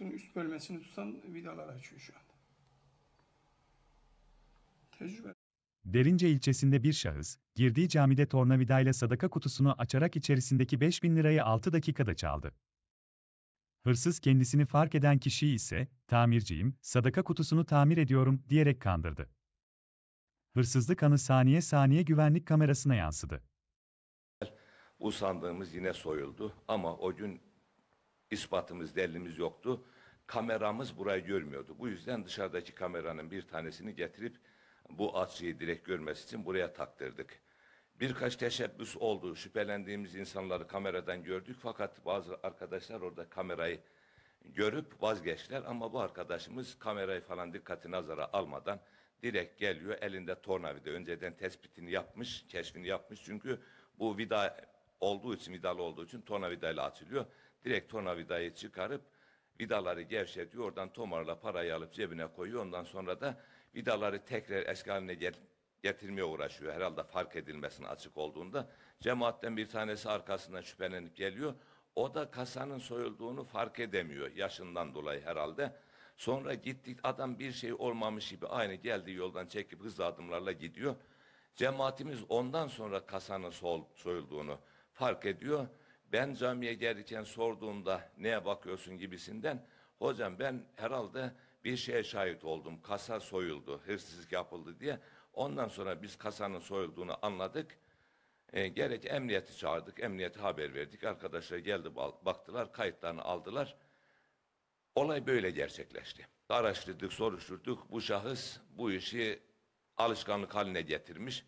Bütün üst bölmesini tutan vidalar açıyor şu anda. Tecrübe. Derince ilçesinde bir şahıs, girdiği camide tornavidayla sadaka kutusunu açarak içerisindeki 5 bin lirayı 6 dakikada çaldı. Hırsız kendisini fark eden kişiyi ise, tamirciyim, sadaka kutusunu tamir ediyorum diyerek kandırdı. Hırsızlık anı saniye saniye güvenlik kamerasına yansıdı. Usandığımız yine soyuldu ama o gün ispatımız, delilimiz yoktu. Kameramız burayı görmüyordu. Bu yüzden dışarıdaki kameranın bir tanesini getirip bu açıyı direkt görmesi için buraya taktırdık. Birkaç teşebbüs oldu. Şüphelendiğimiz insanları kameradan gördük fakat bazı arkadaşlar orada kamerayı görüp vazgeçtiler ama bu arkadaşımız kamerayı falan dikkati nazara almadan direkt geliyor elinde tornavida önceden tespitini yapmış, keşfini yapmış çünkü bu vida olduğu için vidalı olduğu için tornavidayla açılıyor. Direkt tornavidayı çıkarıp vidaları gevşetiyor. Oradan tomarla parayı alıp cebine koyuyor. Ondan sonra da vidaları tekrar eski haline getirmeye uğraşıyor. Herhalde fark edilmesine açık olduğunda. Cemaatten bir tanesi arkasından şüphelenip geliyor. O da kasanın soyulduğunu fark edemiyor yaşından dolayı herhalde. Sonra gittik adam bir şey olmamış gibi aynı geldiği yoldan çekip hızlı adımlarla gidiyor. Cemaatimiz ondan sonra kasanın sol, soyulduğunu fark ediyor. Ben camiye gelirken sorduğumda neye bakıyorsun gibisinden hocam ben herhalde bir şeye şahit oldum. Kasa soyuldu, hırsızlık yapıldı diye. Ondan sonra biz kasanın soyulduğunu anladık. E, gerek emniyeti çağırdık, emniyete haber verdik. Arkadaşlar geldi baktılar, kayıtlarını aldılar. Olay böyle gerçekleşti. Araştırdık, soruşturduk. Bu şahıs bu işi alışkanlık haline getirmiş.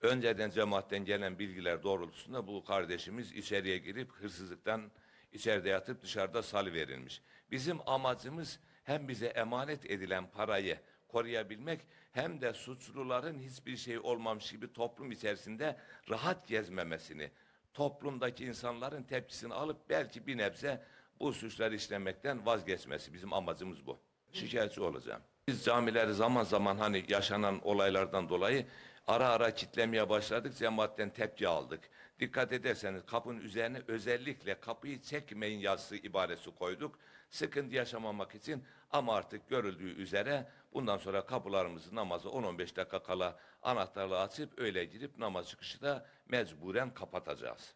Önceden cemaatten gelen bilgiler doğrultusunda bu kardeşimiz içeriye girip hırsızlıktan içeride yatıp dışarıda sal verilmiş. Bizim amacımız hem bize emanet edilen parayı koruyabilmek hem de suçluların hiçbir şey olmamış gibi toplum içerisinde rahat gezmemesini, toplumdaki insanların tepkisini alıp belki bir nebze bu suçları işlemekten vazgeçmesi bizim amacımız bu. Şikayetçi olacağım. Biz camileri zaman zaman hani yaşanan olaylardan dolayı Ara ara kitlemeye başladık, cemaatten tepki aldık. Dikkat ederseniz kapının üzerine özellikle kapıyı çekmeyin yazısı ibaresi koyduk. Sıkıntı yaşamamak için ama artık görüldüğü üzere bundan sonra kapılarımızı namazı 10-15 dakika kala anahtarla açıp öyle girip namaz çıkışı da mecburen kapatacağız.